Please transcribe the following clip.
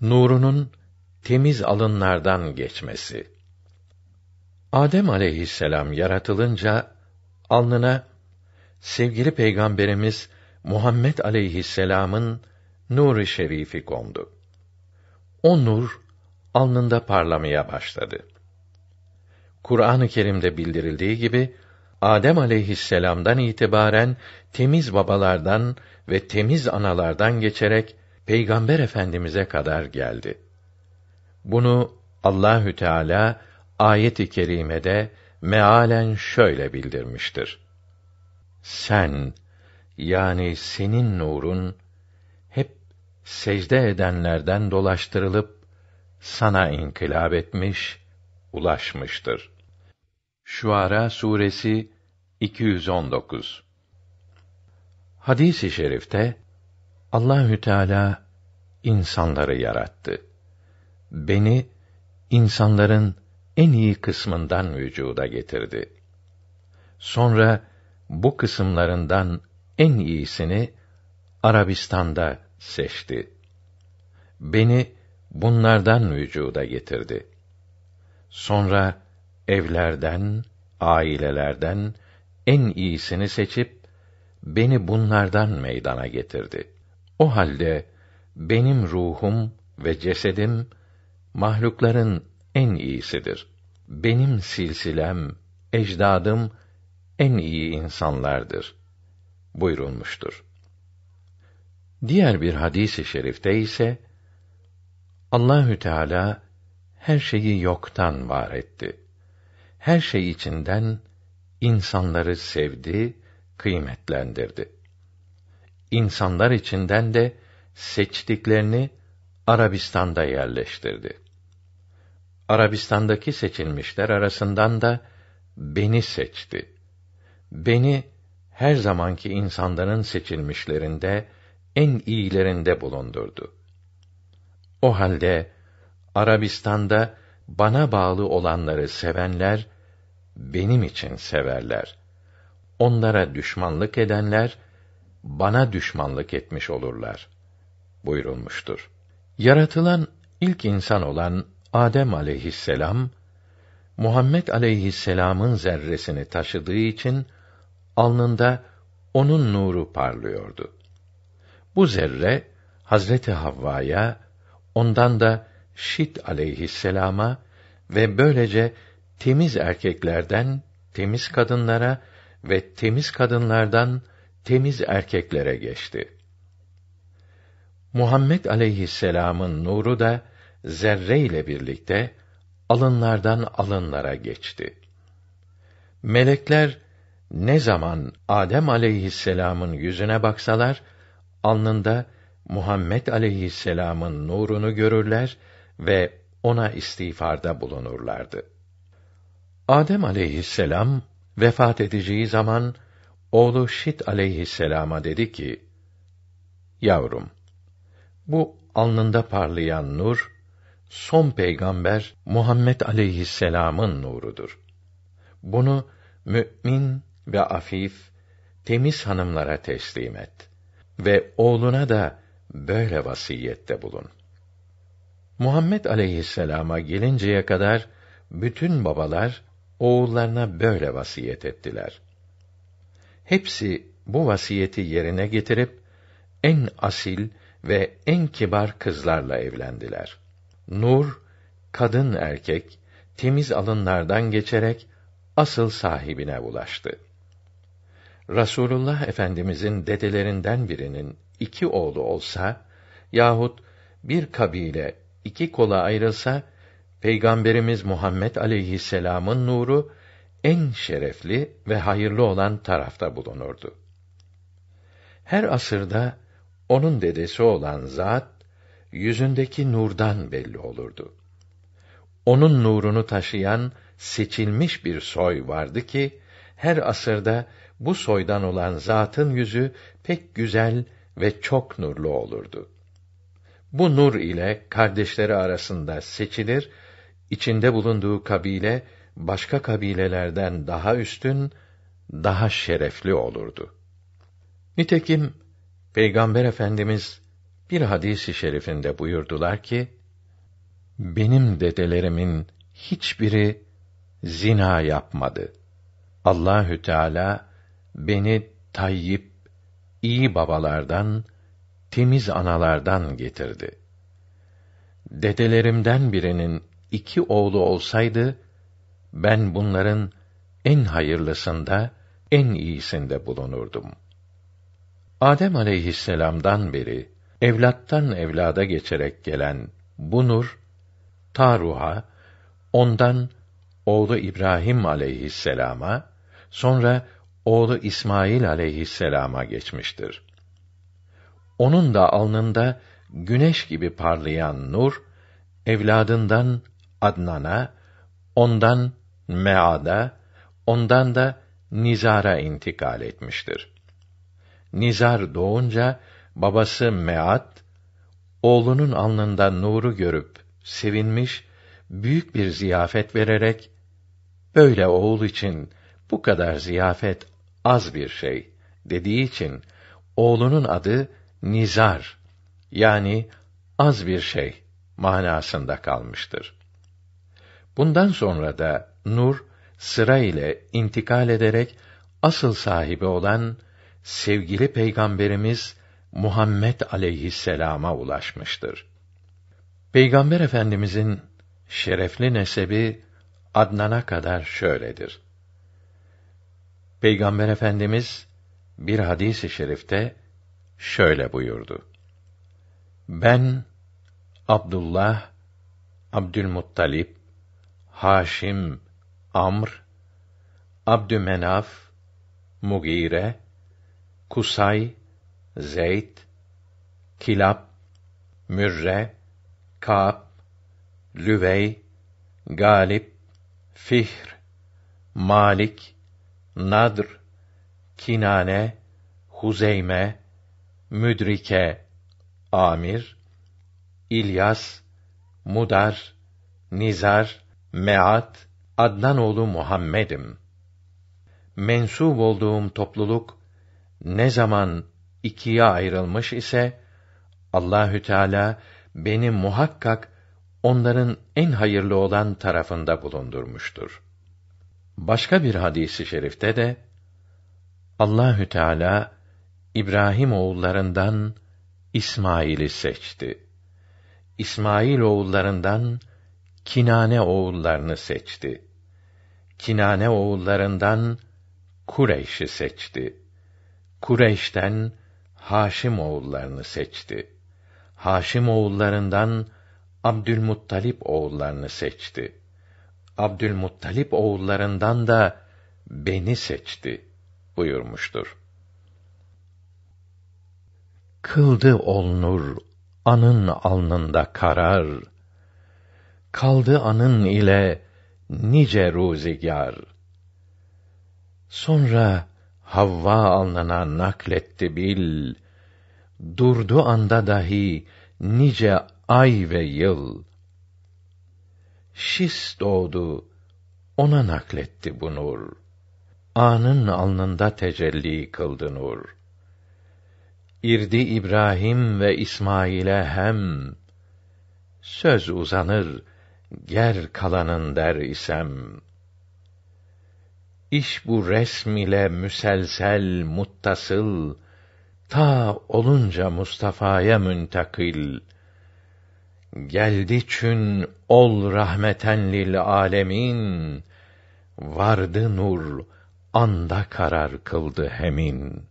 nurunun temiz alınlardan geçmesi. Adem aleyhisselam yaratılınca alnına sevgili peygamberimiz Muhammed aleyhisselamın nuru şerifi kondu. O nur alnında parlamaya başladı. Kur'an-ı Kerim'de bildirildiği gibi Adem aleyhisselam'dan itibaren temiz babalardan ve temiz analardan geçerek Peygamber Efendimize kadar geldi. Bunu Allahü Teala ayet-i kerimede mealen şöyle bildirmiştir. Sen yani senin nurun hep secde edenlerden dolaştırılıp sana inkılap etmiş, ulaşmıştır. Şuara suresi 219. Hadis-i şerifte Allahü Teala insanları yarattı. Beni insanların en iyi kısmından vücuda getirdi. Sonra bu kısımlarından en iyisini Arabistan'da seçti. Beni bunlardan vücuda getirdi. Sonra evlerden, ailelerden en iyisini seçip beni bunlardan meydana getirdi.'' O halde benim ruhum ve cesedim mahlukların en iyisidir. Benim silsilem, ecdadım en iyi insanlardır buyurulmuştur. Diğer bir hadisi i şerifte ise Allahü Teala her şeyi yoktan var etti. Her şey içinden insanları sevdi, kıymetlendirdi insanlar içinden de seçtiklerini Arabistan'da yerleştirdi. Arabistan'daki seçilmişler arasından da beni seçti. Beni her zamanki insanların seçilmişlerinde en iyilerinde bulundurdu. O halde Arabistan'da bana bağlı olanları sevenler benim için severler. Onlara düşmanlık edenler bana düşmanlık etmiş olurlar buyurulmuştur. Yaratılan ilk insan olan Adem aleyhisselam Muhammed aleyhisselamın zerresini taşıdığı için alnında onun nuru parlıyordu. Bu zerre Hazreti Havva'ya, ondan da Şit aleyhisselama ve böylece temiz erkeklerden temiz kadınlara ve temiz kadınlardan temiz erkeklere geçti. Muhammed aleyhisselamın nuru da zerre ile birlikte alınlardan alınlara geçti. Melekler ne zaman Adem aleyhisselamın yüzüne baksalar alnında Muhammed aleyhisselamın nurunu görürler ve ona istiğfarda bulunurlardı. Adem aleyhisselam vefat edeceği zaman Oğlu Şit aleyhisselama dedi ki, Yavrum, bu alnında parlayan nur, son peygamber Muhammed aleyhisselamın nurudur. Bunu mü'min ve afif, temiz hanımlara teslim et. Ve oğluna da böyle vasiyette bulun. Muhammed aleyhisselama gelinceye kadar, bütün babalar, oğullarına böyle vasiyet ettiler. Hepsi bu vasiyeti yerine getirip en asil ve en kibar kızlarla evlendiler. Nur kadın erkek temiz alınlardan geçerek asıl sahibine ulaştı. Rasulullah Efendimizin dedelerinden birinin iki oğlu olsa yahut bir kabile iki kola ayrılsa Peygamberimiz Muhammed aleyhisselam'ın nuru en şerefli ve hayırlı olan tarafta bulunurdu. Her asırda onun dedesi olan zat yüzündeki nurdan belli olurdu. Onun nurunu taşıyan seçilmiş bir soy vardı ki her asırda bu soydan olan zatın yüzü pek güzel ve çok nurlu olurdu. Bu nur ile kardeşleri arasında seçilir, içinde bulunduğu kabile başka kabilelerden daha üstün, daha şerefli olurdu. Nitekim Peygamber Efendimiz bir hadisi şerifinde buyurdular ki: Benim dedelerimin hiçbiri zina yapmadı. Allahü Teala beni tayyip, iyi babalardan, temiz analardan getirdi. Dedelerimden birinin iki oğlu olsaydı ben bunların en hayırlısında, en iyisinde bulunurdum. Adem aleyhisselam'dan beri evlattan evlada geçerek gelen bu nur Taruha ondan oğlu İbrahim aleyhisselama sonra oğlu İsmail aleyhisselama geçmiştir. Onun da alnında güneş gibi parlayan nur evladından Adnan'a ondan meada, ondan da Nizar'a intikal etmiştir. Nizar doğunca babası Mead oğlunun alnında nuru görüp sevinmiş, büyük bir ziyafet vererek böyle oğul için bu kadar ziyafet az bir şey dediği için oğlunun adı Nizar yani az bir şey manasında kalmıştır. Bundan sonra da nur sıra ile intikal ederek asıl sahibi olan sevgili peygamberimiz Muhammed aleyhisselama ulaşmıştır. Peygamber Efendimizin şerefli nesebi Adnan'a kadar şöyledir. Peygamber Efendimiz bir hadisi i şerifte şöyle buyurdu. Ben Abdullah, Abdülmuttalip, Haşim, Amr, Abdümenaf, Mugire, Kusay, Zeyd, Kilab, Mürre, Kab, Lüvey, Galip, Fihr, Malik, Nadr, Kinane, Huzeyme, Müdrike, Amir, İlyas, Mudar, Nizar, Meat, Adnan oğlu Muhammed'im. Mensub olduğum topluluk ne zaman ikiye ayrılmış ise Allahü Teala beni muhakkak onların en hayırlı olan tarafında bulundurmuştur. Başka bir hadisi şerifte de Allahü Teala İbrahim oğullarından İsmail'i seçti. İsmail oğullarından Kinane oğullarını seçti. Kinane oğullarından Kureyş'i seçti. Kureyş'ten Haşim oğullarını seçti. Haşim oğullarından Abdülmuttalip oğullarını seçti. Abdülmuttalip oğullarından da beni seçti buyurmuştur. Kıldı olnur anın alnında karar.'' kaldı anın ile nice ruzigar. Sonra Havva alnına nakletti bil. Durdu anda dahi nice ay ve yıl. Şis doğdu, ona nakletti bu nur. Anın alnında tecelli kıldı nur. İrdi İbrahim ve İsmail'e hem, söz uzanır, ger kalanın der isem, İş bu resm ile müselsel muttasıl, ta olunca Mustafa'ya müntakil. Geldi çün ol rahmeten lil alemin, vardı nur, anda karar kıldı hemin.